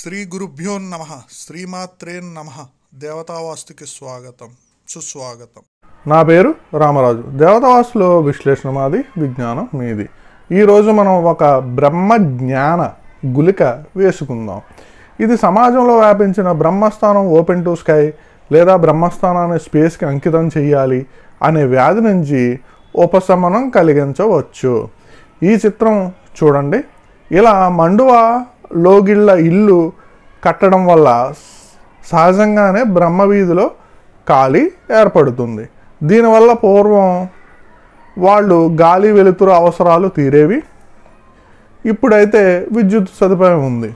శ్రీ గురుభ్యోన్నమ శ్రీమాత్రేన్నమ దేవతావాస్తుకి స్వాగతం సుస్వాగతం నా పేరు రామరాజు దేవతావాస్తులో విశ్లేషణ మాది విజ్ఞానం మీది ఈరోజు మనం ఒక బ్రహ్మ జ్ఞాన గులిక వేసుకుందాం ఇది సమాజంలో వ్యాపించిన బ్రహ్మస్థానం ఓపెన్ టు స్కై లేదా బ్రహ్మస్థానాన్ని స్పేస్కి అంకితం చేయాలి అనే వ్యాధి నుంచి ఉపశమనం కలిగించవచ్చు ఈ చిత్రం చూడండి ఇలా మండువా లోగిళ్ళ ఇల్లు కట్టడం వల్ల సహజంగానే బ్రహ్మవీధిలో ఖాళీ ఏర్పడుతుంది దీనివల్ల పూర్వం వాళ్ళు గాలి వెలుతురు అవసరాలు తీరేవి ఇప్పుడైతే విద్యుత్ సదుపాయం ఉంది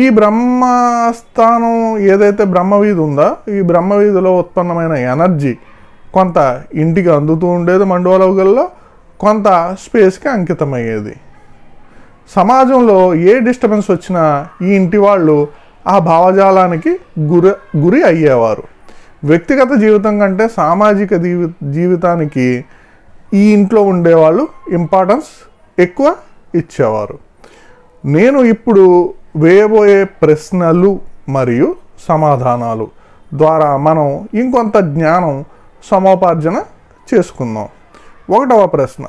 ఈ బ్రహ్మస్థానం ఏదైతే బ్రహ్మవీధి ఉందో ఈ బ్రహ్మవీధిలో ఉత్పన్నమైన ఎనర్జీ కొంత ఇంటికి అందుతూ ఉండేది మండోలవుగల్లో కొంత స్పేస్కి అంకితమయ్యేది సమాజంలో ఏ డిస్టర్బెన్స్ వచ్చినా ఈ ఇంటి వాళ్ళు ఆ భావజాలానికి గురి గురి అయ్యేవారు వ్యక్తిగత జీవితం కంటే సామాజిక జీవి జీవితానికి ఈ ఇంట్లో ఉండేవాళ్ళు ఇంపార్టెన్స్ ఎక్కువ ఇచ్చేవారు నేను ఇప్పుడు వేయబోయే ప్రశ్నలు మరియు సమాధానాలు ద్వారా మనం ఇంకొంత జ్ఞానం సమోపార్జన చేసుకుందాం ఒకటవ ప్రశ్న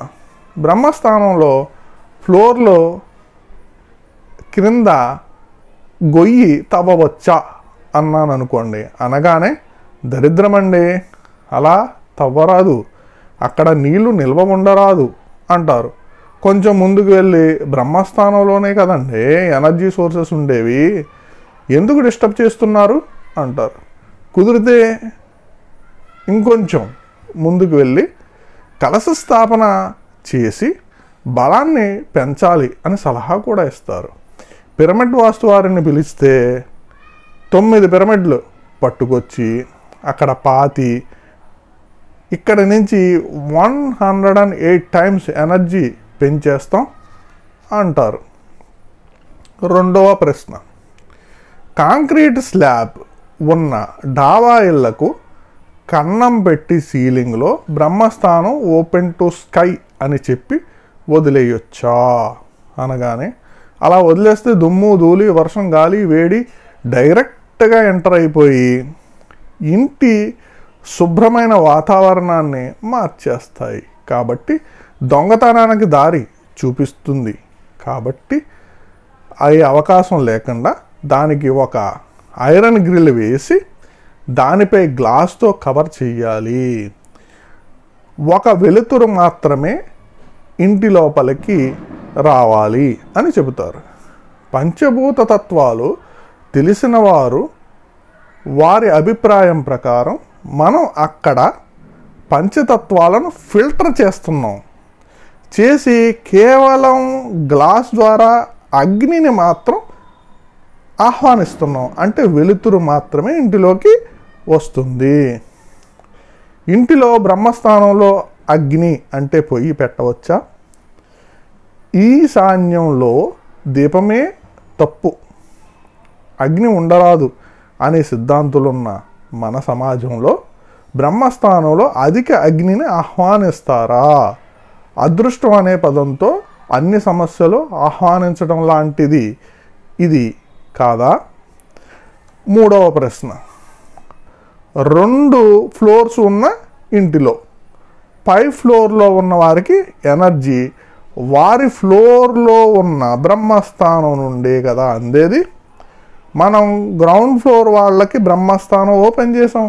బ్రహ్మస్థానంలో ఫ్లోర్లో క్రింద గొయ్యి తవ్వవచ్చా అన్నాను అనుకోండి అనగానే దరిద్రమండి అలా తవ్వరాదు అక్కడ నీళ్లు నిల్వ ఉండరాదు అంటారు కొంచెం ముందుకు వెళ్ళి బ్రహ్మస్థానంలోనే కదండి ఎనర్జీ సోర్సెస్ ఉండేవి ఎందుకు డిస్టర్బ్ చేస్తున్నారు అంటారు కుదిరితే ఇంకొంచెం ముందుకు వెళ్ళి కలశ స్థాపన చేసి బలాన్ని పెంచాలి అని సలహా కూడా ఇస్తారు పిరమిడ్ వాస్తు వారిని పిలిస్తే తొమ్మిది పిరమిడ్లు పట్టుకొచ్చి అక్కడ పాతి ఇక్కడ నుంచి one hundred and eight times energy పెంచేస్తాం అంటారు రెండవ ప్రశ్న కాంక్రీట్ స్లాబ్ ఉన్న డావా ఇళ్లకు కన్నం పెట్టి సీలింగ్లో బ్రహ్మస్థానం ఓపెన్ టు స్కై అని చెప్పి వదిలేయొచ్చా అనగానే అలా వదిలేస్తే దుమ్ము ధూళి వర్షం గాలి వేడి డైరెక్ట్గా ఎంటర్ అయిపోయి ఇంటి శుభ్రమైన వాతావరణాన్ని మార్చేస్తాయి కాబట్టి దొంగతనానికి దారి చూపిస్తుంది కాబట్టి అయ్యే అవకాశం లేకుండా దానికి ఒక ఐరన్ గ్రిల్ వేసి దానిపై గ్లాస్తో కవర్ చేయాలి ఒక వెలుతురు మాత్రమే ఇంటి లోపలికి రావాలి అని చెబుతారు పంచభూత తత్వాలు తెలిసిన వారు వారి అభిప్రాయం ప్రకారం మనం అక్కడ పంచతత్వాలను ఫిల్టర్ చేస్తున్నాం చేసి కేవలం గ్లాస్ ద్వారా అగ్నిని మాత్రం ఆహ్వానిస్తున్నాం అంటే వెలుతురు మాత్రమే ఇంటిలోకి వస్తుంది ఇంటిలో బ్రహ్మస్థానంలో అగ్ని అంటే పొయ్యి పెట్టవచ్చా ఈశాన్యంలో దీపమే తప్పు అగ్ని ఉండరాదు అనే సిద్ధాంతులున్న మన సమాజంలో బ్రహ్మస్థానంలో అధిక అగ్నిని ఆహ్వానిస్తారా అదృష్టం అనే పదంతో అన్ని సమస్యలు ఆహ్వానించడం లాంటిది ఇది కాదా మూడవ ప్రశ్న రెండు ఫ్లోర్స్ ఉన్న ఇంటిలో పై ఫ్లోర్లో ఉన్న వారికి ఎనర్జీ వారి ఫ్లోర్లో ఉన్న బ్రహ్మస్థానం నుండే కదా అందేది మనం గ్రౌండ్ ఫ్లోర్ వాళ్ళకి బ్రహ్మస్థానం ఓపెన్ చేసాం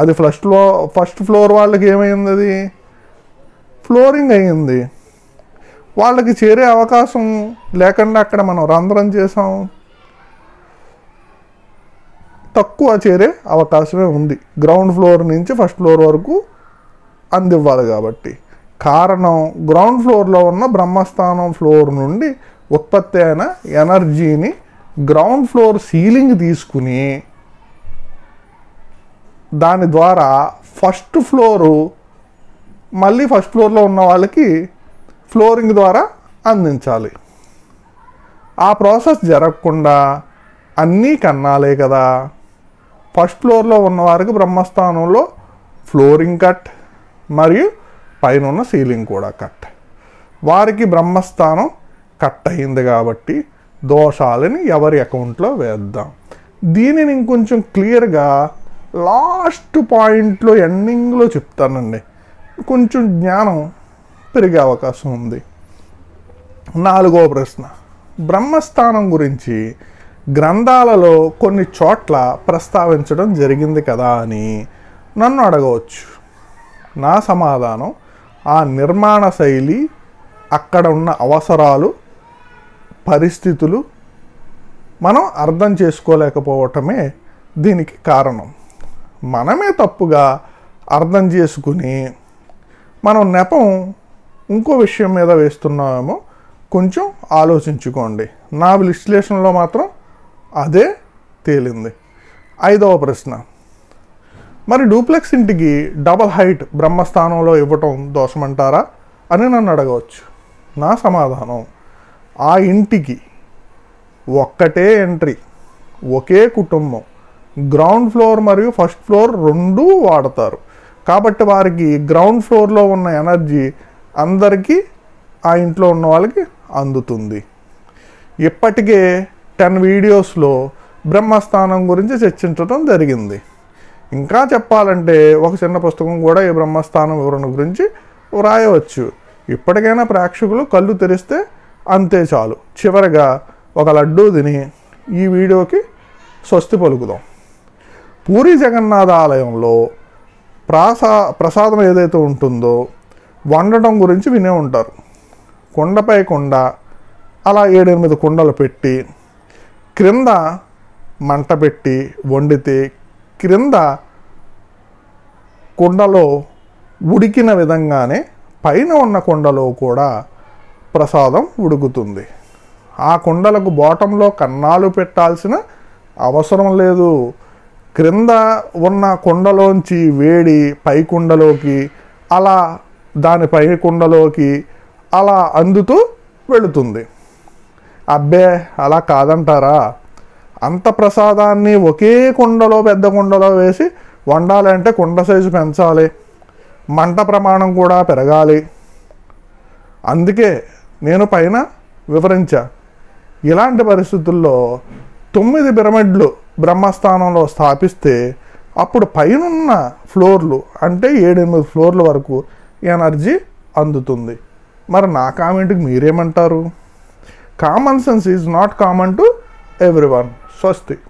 అది ఫస్ట్ ఫ్లో ఫస్ట్ ఫ్లోర్ వాళ్ళకి ఏమైంది అది ఫ్లోరింగ్ అయ్యింది వాళ్ళకి చేరే అవకాశం లేకుండా అక్కడ మనం రంధ్రం చేసాం తక్కువ చేరే అవకాశమే ఉంది గ్రౌండ్ ఫ్లోర్ నుంచి ఫస్ట్ ఫ్లోర్ వరకు అందివ్వాలి కాబట్టి కారణం గ్రౌండ్ ఫ్లోర్లో ఉన్న బ్రహ్మస్థానం ఫ్లోర్ నుండి ఉత్పత్తి అయిన ఎనర్జీని గ్రౌండ్ ఫ్లోర్ సీలింగ్ తీసుకుని దాని ద్వారా ఫస్ట్ ఫ్లోరు మళ్ళీ ఫస్ట్ ఫ్లోర్లో ఉన్న వాళ్ళకి ఫ్లోరింగ్ ద్వారా అందించాలి ఆ ప్రాసెస్ జరగకుండా అన్నీ కన్నాలే కదా ఫస్ట్ ఫ్లోర్లో ఉన్నవారికి బ్రహ్మస్థానంలో ఫ్లోరింగ్ కట్ మరియు పైన ఉన్న సీలింగ్ కూడా కట్ వారికి బ్రహ్మస్థానం కట్ అయింది కాబట్టి దోషాలని ఎవరి అకౌంట్లో వేద్దాం దీనిని ఇంకొంచెం క్లియర్గా లాస్ట్ పాయింట్లో ఎండింగ్లో చెప్తానండి కొంచెం జ్ఞానం పెరిగే అవకాశం ఉంది నాలుగో ప్రశ్న బ్రహ్మస్థానం గురించి గ్రంథాలలో కొన్ని చోట్ల ప్రస్తావించడం జరిగింది కదా అని నన్ను అడగవచ్చు నా సమాధానం ఆ నిర్మాణ శైలి అక్కడ ఉన్న అవసరాలు పరిస్థితులు మనం అర్థం చేసుకోలేకపోవటమే దీనికి కారణం మనమే తప్పుగా అర్థం చేసుకుని మనం నెపం ఇంకో విషయం మీద వేస్తున్నామేమో కొంచెం ఆలోచించుకోండి నా విశ్లేషణలో మాత్రం అదే తేలింది ఐదవ ప్రశ్న మరి డూప్లెక్స్ ఇంటికి డబల్ హైట్ బ్రహ్మస్థానంలో ఇవ్వటం దోషమంటారా అని నన్ను అడగవచ్చు నా సమాధానం ఆ ఇంటికి ఒక్కటే ఎంట్రీ ఒకే కుటుంబం గ్రౌండ్ ఫ్లోర్ మరియు ఫస్ట్ ఫ్లోర్ రెండూ వాడతారు కాబట్టి వారికి గ్రౌండ్ ఫ్లోర్లో ఉన్న ఎనర్జీ అందరికీ ఆ ఇంట్లో ఉన్న వాళ్ళకి అందుతుంది ఇప్పటికే టెన్ వీడియోస్లో బ్రహ్మస్థానం గురించి చర్చించడం జరిగింది ఇంకా చెప్పాలంటే ఒక చిన్న పుస్తకం కూడా ఈ బ్రహ్మస్థానం వివరణ గురించి వ్రాయవచ్చు ఇప్పటికైనా ప్రేక్షకులు కళ్ళు తెరిస్తే అంతే చాలు చివరిగా ఒక లడ్డూ తిని ఈ వీడియోకి స్వస్తి పలుకుదాం పూరి జగన్నాథ ఆలయంలో ప్రాసా ప్రసాదం ఏదైతే ఉంటుందో వండటం గురించి వినే ఉంటారు కొండపై కొండ అలా ఏడెనిమిది కుండలు పెట్టి క్రింద మంట పెట్టి వండితే క్రింద కుండలో ఉడికిన విధంగానే పైన ఉన్న కుండలో కూడా ప్రసాదం ఉడుకుతుంది ఆ కుండలకు బాటంలో కన్నాలు పెట్టాల్సిన అవసరం లేదు క్రింద ఉన్న కుండలోంచి వేడి పై కుండలోకి అలా దాని పై కుండలోకి అలా అందుతూ వెళుతుంది అబ్బే అలా కాదంటారా అంత ప్రసాదాన్ని ఒకే కుండలో పెద్ద కుండలో వేసి వండాలంటే కుండ సైజు పెంచాలి మంట ప్రమాణం కూడా పెరగాలి అందుకే నేను పైన వివరించా ఇలాంటి పరిస్థితుల్లో తొమ్మిది పిరమిడ్లు బ్రహ్మస్థానంలో స్థాపిస్తే అప్పుడు పైనున్న ఫ్లోర్లు అంటే ఏడెనిమిది ఫ్లోర్ల వరకు ఎనర్జీ అందుతుంది మరి నా కామెంట్కి మీరేమంటారు common sense is not common to every स्वस्ति